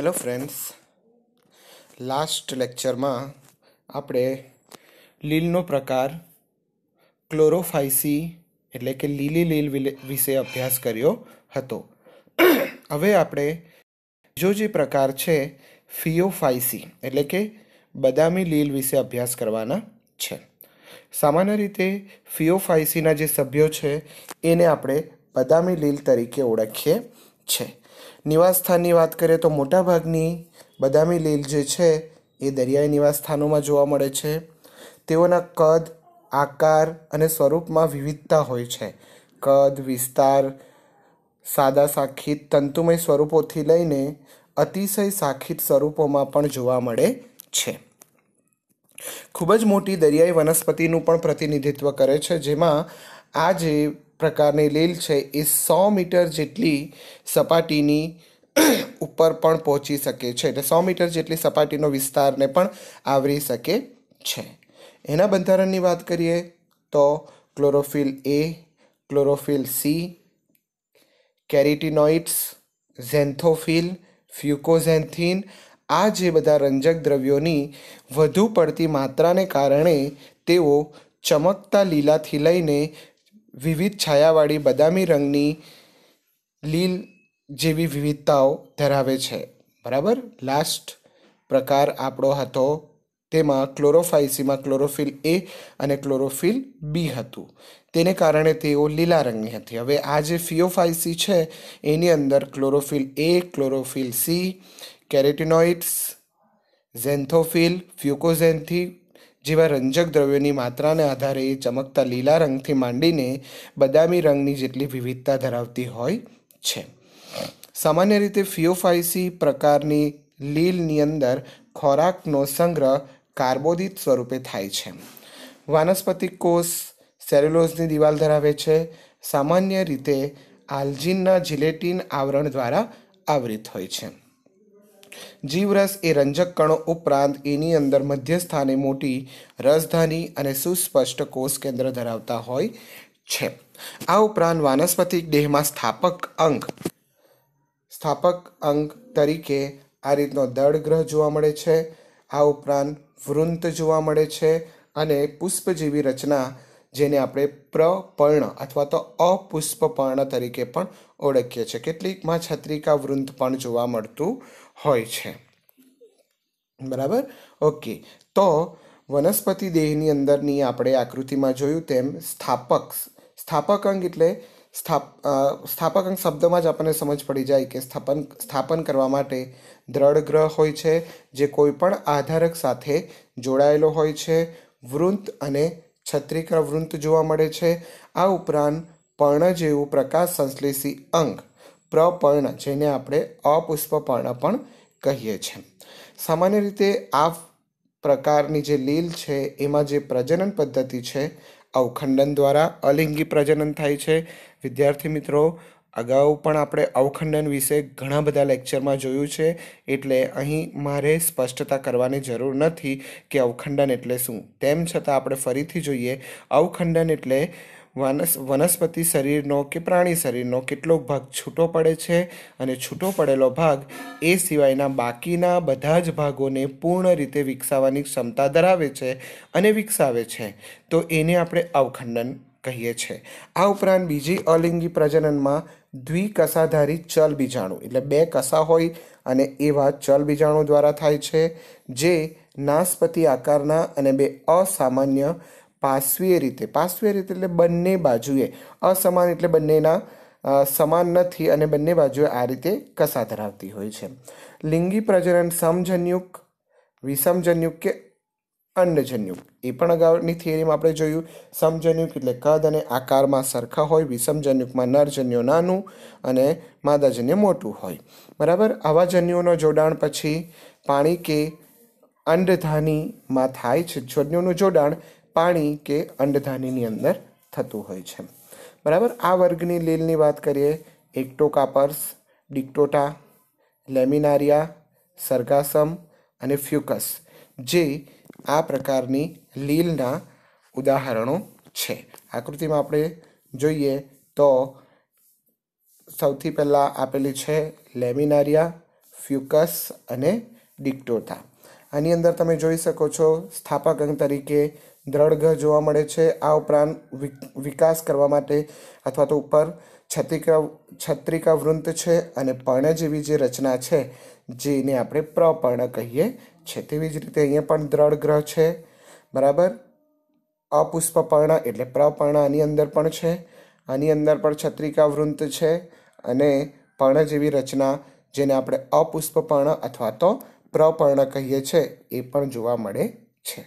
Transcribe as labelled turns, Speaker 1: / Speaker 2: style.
Speaker 1: hello friends last લેક્ચરમાં આપણે લીલનો પ્રકાર ક્લોરોફાઇસી એટલે કે લીલી લીલ વિશે અભ્યાસ કર્યો હતો હવે આપણે બીજો જે પ્રકાર છે ફિયોફાઇસી એટલે કે બદામી લીલ વિશે અભ્યાસ કરવાના છે સામાન્ય રીતે ફિયોફાઇસીના જે સભ્યો છે એને આપણે બદામી લીલ તરીકે ઓળખીએ છીએ નિવાસસ્થાનની વાત કરીએ તો મોટાભાગની બદામી લીલ જે છે એ દરિયાઈ નિવાસસ્થાનોમાં જોવા મળે છે તેઓના કદ આકાર અને સ્વરૂપમાં વિવિધતા હોય છે કદ વિસ્તાર સાદા સાખીત તંતુમય સ્વરૂપોથી લઈને અતિશય સાખિત સ્વરૂપોમાં પણ જોવા મળે છે ખૂબ જ મોટી દરિયાઈ વનસ્પતિનું પણ પ્રતિનિધિત્વ કરે છે જેમાં આ જે પ્રકારની લીલ છે એ સો મીટર જેટલી સપાટીની ઉપર પણ પહોંચી શકે છે એટલે સો મીટર જેટલી સપાટીનો વિસ્તારને પણ આવરી શકે છે એના બંધારણની વાત કરીએ તો chlorophyll a chlorophyll c carotenoids xanthophyll fucoxanthin આ જે બધા રંજક દ્રવ્યોની વધુ પડતી માત્રાને કારણે તેઓ ચમકતા લીલાથી લઈને વિવિધ છાયાવાળી બદામી રંગની લીલ જેવી વિવિધતાઓ ધરાવે છે બરાબર લાસ્ટ પ્રકાર આપણો હતો તેમાં ક્લોરોફાઇસીમાં ક્લોરોફિલ એ અને ક્લોરોફિલ બી હતું તેને કારણે તેઓ લીલા રંગની હતી હવે આ જે ફિયોફાઇસી છે એની અંદર chlorophyll a chlorophyll c carotenoids xanthophyll fucoxanthin જેવા રંજક દ્રવ્યોની માત્રાને આધારે એ ચમકતા લીલા રંગથી માંડીને બદામી રંગની જેટલી વિવિધતા ધરાવતી હોય છે સામાન્ય રીતે ફિયોફાઇસી પ્રકારની લીલની અંદર ખોરાકનો સંગ્રહ કાર્બોદિત સ્વરૂપે થાય છે વાનસ્પતિક કોષ સેલ્યુલોઝની દિવાલ ધરાવે છે સામાન્ય રીતે આલ્જિનના જિલેટિન આવરણ દ્વારા આવૃત હોય છે જીવરસ એ રંજક કણો ઉપરાંત એની અંદર મધ્યસ્થાને મોટી રસધાની અને સુસ્પષ્ટ કોષ કેન્દ્ર ધરાવતા હોય છે આ ઉપરાંત વાનસ્પતિક દેહમાં સ્થાપક અંગ સ્થાપક અંગ તરીકે આ રીતનો દળ ગ્રહ જોવા મળે છે આ ઉપરાંત વૃંત જોવા મળે છે અને પુષ્પ જેવી રચના જેને આપણે પ્રપર્ણ અથવા તો અપુષ્પપર્ણ તરીકે પણ ઓળખીએ છીએ કેટલીકમાં છત્રિકા વૃંત પણ જોવા મળતું હોય છે બરાબર ઓકે તો વનસ્પતિ દેહની અંદરની આપણે આકૃતિમાં જોયું તેમ સ્થાપક સ્થાપક અંગ એટલે સ્થાપ સ્થાપક અંગ શબ્દમાં જ આપણને સમજ પડી જાય કે સ્થાપન સ્થાપન કરવા માટે દ્રઢ ગ્રહ હોય છે જે કોઈપણ આધારક સાથે જોડાયેલો હોય છે વૃંત અને છત્રિકા વૃંત જોવા મળે છે આ ઉપરાંત પર્ણ જેવું પ્રકાશ સંશ્લેષી અંગ પ્રપર્ણ જેને આપણે અપુષ્પપર્ણ પણ કહીએ છીએ સામાન્ય રીતે આ પ્રકારની જે લીલ છે એમાં જે પ્રજનન પદ્ધતિ છે અવખંડન દ્વારા અલિંગી પ્રજનન થાય છે વિદ્યાર્થી મિત્રો અગાઉ પણ આપણે અવખંડન વિશે ઘણા બધા લેક્ચરમાં જોયું છે એટલે અહીં મારે સ્પષ્ટતા કરવાની જરૂર નથી કે અવખંડન એટલે શું તેમ છતાં આપણે ફરીથી જોઈએ અવખંડન એટલે વાનસ વનસ્પતિ શરીરનો કે પ્રાણી શરીરનો કેટલો ભાગ છૂટો પડે છે અને છૂટો પડેલો ભાગ એ સિવાયના બાકીના બધા જ ભાગોને પૂર્ણ રીતે વિકસાવવાની ક્ષમતા ધરાવે છે અને વિકસાવે છે તો એને આપણે અવખંડન કહીએ છીએ આ ઉપરાંત બીજી અલિંગી પ્રજનનમાં દ્વિકસાધારી ચલ બીજાણુ એટલે બે કસા હોય અને એવા ચલ બીજાણુ દ્વારા થાય છે જે નાસ્પતિ આકારના અને બે અસામાન્ય પાશ્વીય રીતે પાશ્વીય રીતે એટલે બંને બાજુએ અસમાન એટલે બંનેના સમાન નથી અને બંને બાજુએ આ રીતે કસા ધરાવતી હોય છે લિંગી પ્રજનન સમજન્યુક વિષમજન્યુક કે અંડજન્યુક એ પણ અગાઉની થિયરીમાં આપણે જોયું સમજન્યુક એટલે કદ અને આકારમાં સરખા હોય વિષમજન્યુકમાં નરજન્યુ નાનું અને માદાજન્ય મોટું હોય બરાબર આવા જન્યુઓનો જોડાણ પછી પાણી કે અંડધાનીમાં થાય છે જન્યુનું જોડાણ પાણી કે અંડધાનીની અંદર થતું હોય છે બરાબર આ વર્ગની લીલની વાત કરીએ એક્ટોકાપર્સ ડિક્ટોટા લેમિનારિયા સરગાસમ અને ફ્યુકસ જે આ પ્રકારની લીલના ઉદાહરણો છે આકૃતિમાં આપણે જોઈએ તો સૌથી પહેલાં આપેલી છે લેમિનારિયા ફ્યુકસ અને ડિક્ટોટા આની અંદર તમે જોઈ શકો છો સ્થાપક અંગ તરીકે દ્રઢ જોવા મળે છે આ ઉપરાંત વિકાસ કરવા માટે અથવા તો ઉપર છત્રિકા છત્રિકા વૃંત છે અને પર્ણ જેવી જે રચના છે જેને આપણે પ્રપર્ણ કહીએ છે તેવી જ રીતે અહીંયા પણ દ્રઢ ગ્રહ છે બરાબર અપુષ્પપર્ણ એટલે પ્રપર્ણ આની અંદર પણ છે આની અંદર પણ છત્રિકા વૃંત છે અને પર્ણ જેવી રચના જેને આપણે અપુષ્પપર્ણ અથવા તો પ્રપર્ણ કહીએ છીએ એ પણ જોવા મળે છે